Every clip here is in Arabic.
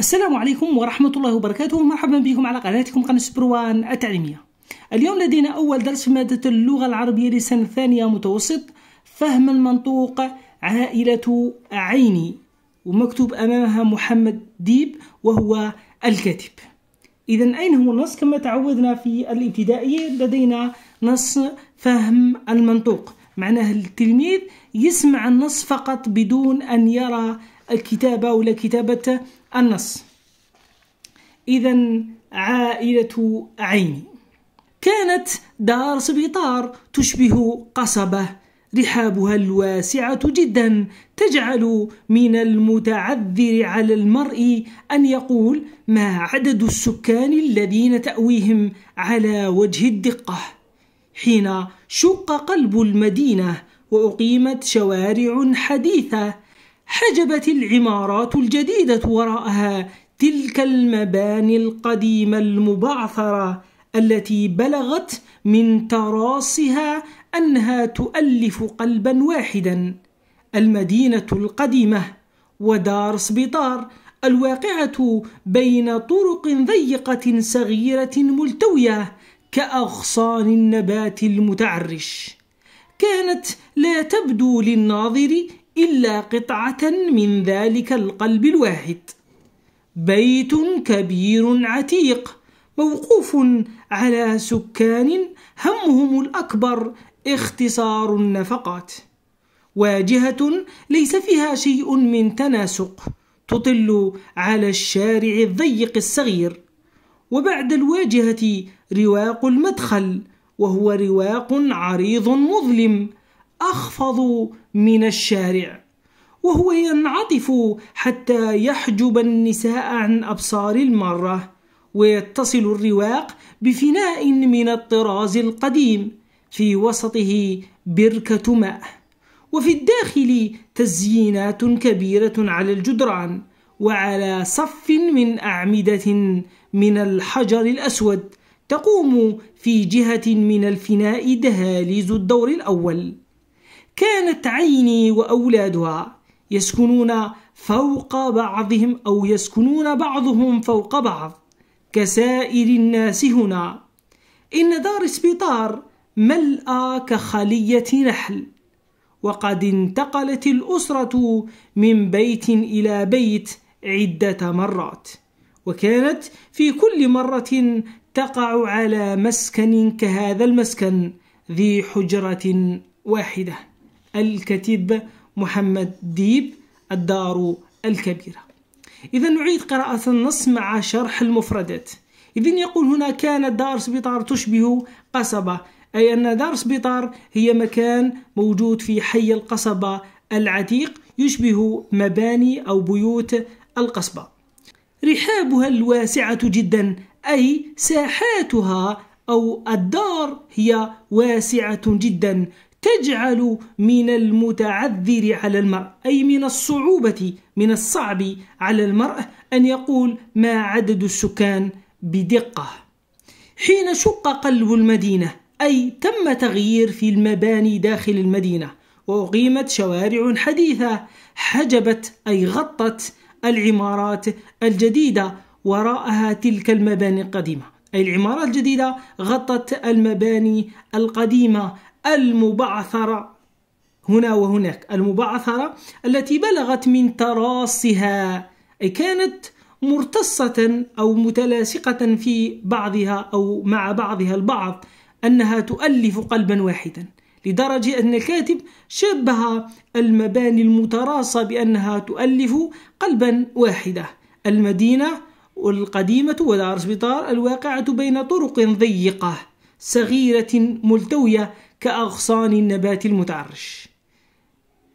السلام عليكم ورحمة الله وبركاته مرحبا بكم على قناتكم قناة سبروان التعليمية اليوم لدينا أول درس في مادة اللغة العربية لسنة ثانية متوسط فهم المنطوق عائلة عيني ومكتوب أمامها محمد ديب وهو الكاتب إذا أين هو النص كما تعودنا في الابتدائي لدينا نص فهم المنطوق معناه التلميذ يسمع النص فقط بدون أن يرى الكتابة ولا كتابة النص إذا عائلة عيني كانت دار سبيطار تشبه قصبة رحابها الواسعة جدا تجعل من المتعذر على المرء أن يقول ما عدد السكان الذين تأويهم على وجه الدقة حين شق قلب المدينة وأقيمت شوارع حديثة حجبت العمارات الجديدة وراءها تلك المباني القديمة المبعثرة التي بلغت من تراصها أنها تؤلف قلبا واحدا المدينة القديمة ودار سبيطار الواقعة بين طرق ضيقة صغيرة ملتوية كأغصان النبات المتعرش كانت لا تبدو للناظر إلا قطعة من ذلك القلب الواحد بيت كبير عتيق موقوف على سكان همهم الأكبر اختصار النفقات واجهة ليس فيها شيء من تناسق تطل على الشارع الضيق الصغير وبعد الواجهة رواق المدخل وهو رواق عريض مظلم أخفض من الشارع وهو ينعطف حتى يحجب النساء عن أبصار المرة ويتصل الرواق بفناء من الطراز القديم في وسطه بركة ماء وفي الداخل تزيينات كبيرة على الجدران وعلى صف من أعمدة من الحجر الأسود تقوم في جهة من الفناء دهاليز الدور الأول كانت عيني وأولادها يسكنون فوق بعضهم أو يسكنون بعضهم فوق بعض كسائر الناس هنا إن دار سبيطار ملأى كخلية نحل وقد انتقلت الأسرة من بيت إلى بيت عدة مرات وكانت في كل مرة تقع على مسكن كهذا المسكن ذي حجرة واحدة الكاتب محمد ديب الدار الكبيرة إذا نعيد قراءة النص مع شرح المفردات إذا يقول هنا كان دار سبيطار تشبه قصبة أي أن دار سبيطار هي مكان موجود في حي القصبة العتيق يشبه مباني أو بيوت القصبة رحابها الواسعة جدا أي ساحاتها أو الدار هي واسعة جدا تجعل من المتعذر على المرء أي من الصعوبة من الصعب على المرء أن يقول ما عدد السكان بدقة حين شق قلب المدينة أي تم تغيير في المباني داخل المدينة وأقيمت شوارع حديثة حجبت أي غطت العمارات الجديدة وراءها تلك المباني القديمة أي العمارات الجديدة غطت المباني القديمة المبعثرة هنا وهناك المبعثرة التي بلغت من تراصها أي كانت مرتصة أو متلاصقة في بعضها أو مع بعضها البعض أنها تؤلف قلبا واحدا لدرجة أن الكاتب شبه المباني المتراصة بأنها تؤلف قلبا واحدة المدينة القديمة ودار الواقعة بين طرق ضيقة صغيرة ملتوية كأغصان النبات المتعرش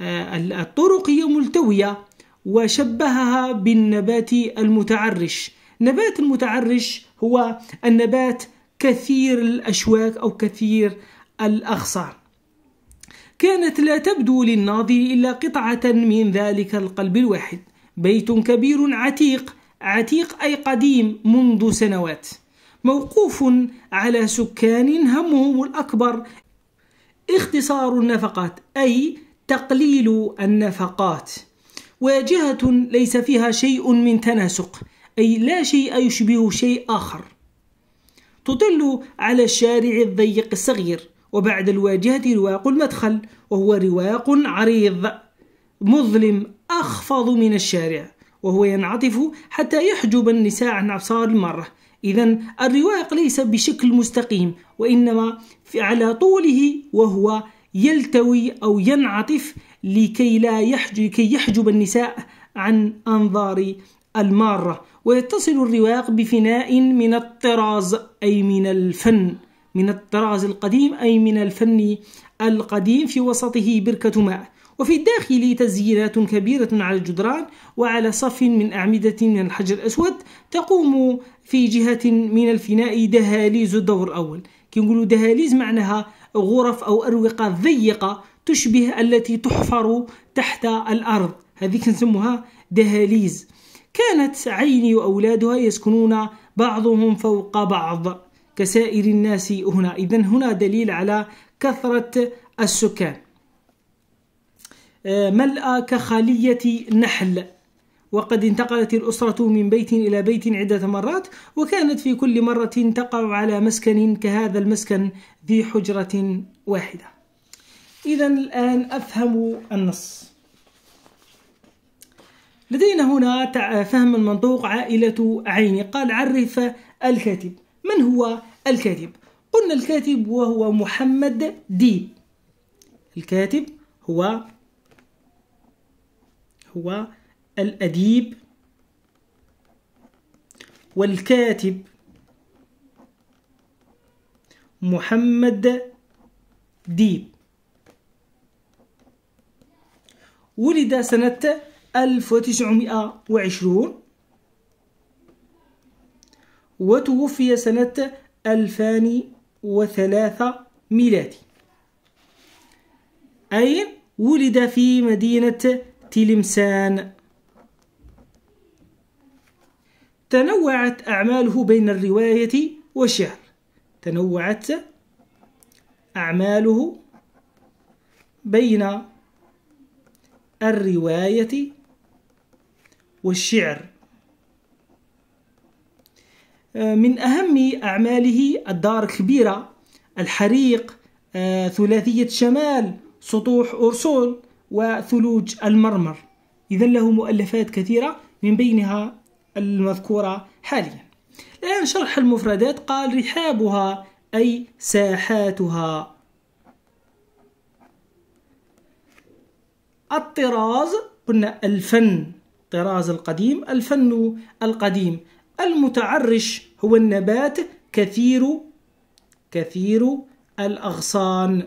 آه، الطرق هي ملتوية وشبهها بالنبات المتعرش نبات المتعرش هو النبات كثير الأشواك أو كثير الأغصان كانت لا تبدو للناظر إلا قطعة من ذلك القلب الواحد بيت كبير عتيق عتيق أي قديم منذ سنوات موقوف على سكان همهم الأكبر اختصار النفقات أي تقليل النفقات وجهة ليس فيها شيء من تناسق أي لا شيء يشبه شيء آخر تطل على الشارع الضيق الصغير وبعد الواجهة رواق المدخل وهو رواق عريض مظلم أخفض من الشارع وهو ينعطف حتى يحجب النساء عن أبصار المرة إذا الرواق ليس بشكل مستقيم وإنما على طوله وهو يلتوي أو ينعطف لكي لا يحجب, لكي يحجب النساء عن أنظار المارة ويتصل الرواق بفناء من الطراز أي من الفن من الطراز القديم أي من الفن القديم في وسطه بركة ماء وفي الداخل تزيينات كبيرة على الجدران وعلى صف من أعمدة من الحجر الأسود تقوم في جهة من الفناء دهاليز الدور الأول كنقولوا دهاليز معناها غرف أو أروقة ضيقة تشبه التي تحفر تحت الأرض هذه نسموها دهاليز كانت عيني وأولادها يسكنون بعضهم فوق بعض كسائر الناس هنا إذا هنا دليل على كثرة السكان ملأ كخالية نحل وقد انتقلت الأسرة من بيت إلى بيت عدة مرات وكانت في كل مرة تقع على مسكن كهذا المسكن ذي حجرة واحدة إذا الآن أفهم النص لدينا هنا فهم المنطوق عائلة عين قال عرف الكاتب من هو الكاتب؟ قلنا الكاتب وهو محمد دي الكاتب هو هو الأديب والكاتب محمد ديب ولد سنة 1920 وتوفي سنة 2003 ميلادي أي ولد في مدينة تلمسان تنوعت أعماله بين الرواية والشعر تنوعت أعماله بين الرواية والشعر آه، من أهم أعماله الدار الكبيرة الحريق آه، ثلاثية شمال سطوح أرسول وثلوج المرمر إذا له مؤلفات كثيرة من بينها المذكورة حاليا الآن شرح المفردات قال رحابها أي ساحاتها الطراز قلنا الفن طراز القديم الفن القديم المتعرش هو النبات كثير كثير الأغصان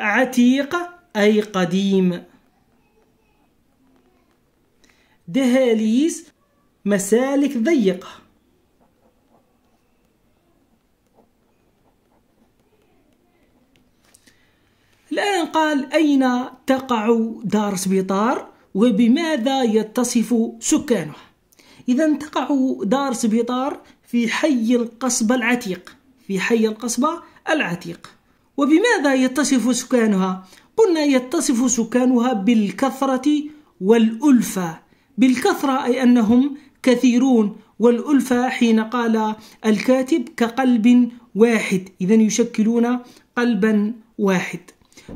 عتيق أي قديم دهاليز مسالك ضيقة الآن قال أين تقع دار سبيطار وبماذا يتصف سكانها إذا تقع دار سبيطار في حي القصبة العتيق في حي القصبة العتيق وبماذا يتصف سكانها؟ قلنا يتصف سكانها بالكثرة والألفة بالكثرة أي أنهم كثيرون والألفة حين قال الكاتب كقلب واحد إذا يشكلون قلبا واحد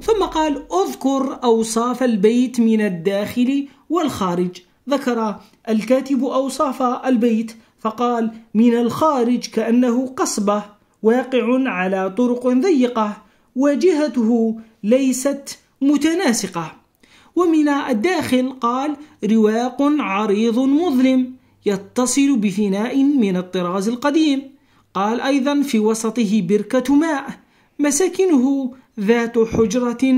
ثم قال اذكر أوصاف البيت من الداخل والخارج ذكر الكاتب أوصاف البيت فقال من الخارج كأنه قصبة واقع على طرق ضيقة واجهته ليست متناسقة ومن الداخل قال رواق عريض مظلم يتصل بفناء من الطراز القديم قال أيضا في وسطه بركة ماء مساكنه ذات حجرة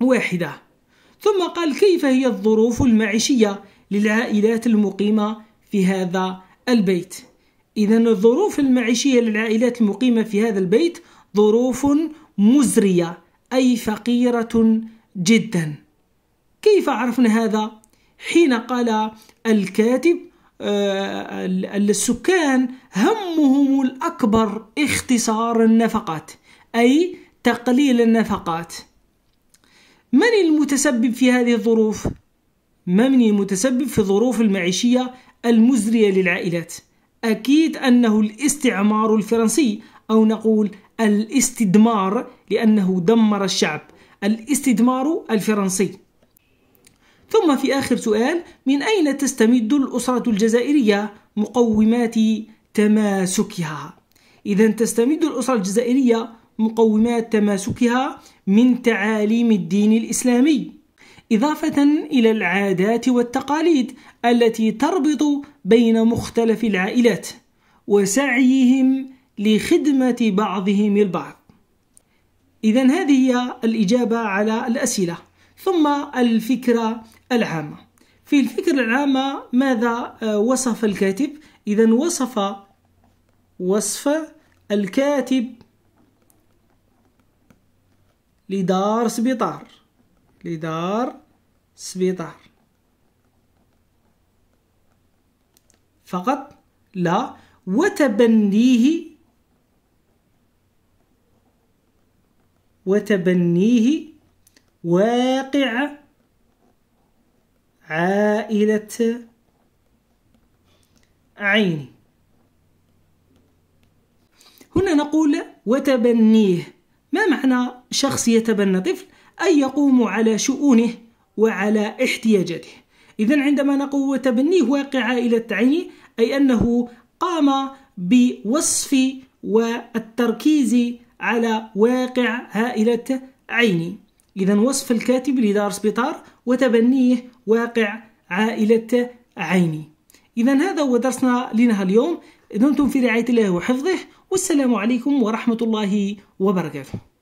واحدة ثم قال كيف هي الظروف المعيشية للعائلات المقيمة في هذا البيت إذا الظروف المعيشية للعائلات المقيمة في هذا البيت ظروف مزرية أي فقيرة جدا كيف عرفنا هذا؟ حين قال الكاتب آه، السكان همهم الأكبر اختصار النفقات أي تقليل النفقات من المتسبب في هذه الظروف؟ من المتسبب في الظروف المعيشية المزرية للعائلات؟ أكيد أنه الاستعمار الفرنسي أو نقول الاستدمار لأنه دمر الشعب الاستدمار الفرنسي ثم في آخر سؤال من أين تستمد الأسرة الجزائرية مقومات تماسكها؟ إذا تستمد الأسرة الجزائرية مقومات تماسكها من تعاليم الدين الإسلامي إضافة إلى العادات والتقاليد التي تربط بين مختلف العائلات وسعيهم لخدمة بعضهم البعض إذا هذه هي الإجابة على الأسئلة ثم الفكرة العامة في الفكرة العامة ماذا آه، وصف الكاتب إذا وصف وصف الكاتب لدار سبيطار لدار سبيطار فقط لا وتبنيه وتبنيه واقع عائلة عيني هنا نقول وتبنيه ما معنى شخص يتبنى طفل أي يقوم على شؤونه وعلى احتياجاته إذا عندما نقول وتبنيه واقع عائلة عيني أي أنه قام بوصف والتركيز على واقع هائلة عيني إذا وصف الكاتب لدار سبيطار وتبنيه واقع عائلة عيني إذا هذا هو درسنا لنا اليوم دمتم في رعاية الله وحفظه والسلام عليكم ورحمة الله وبركاته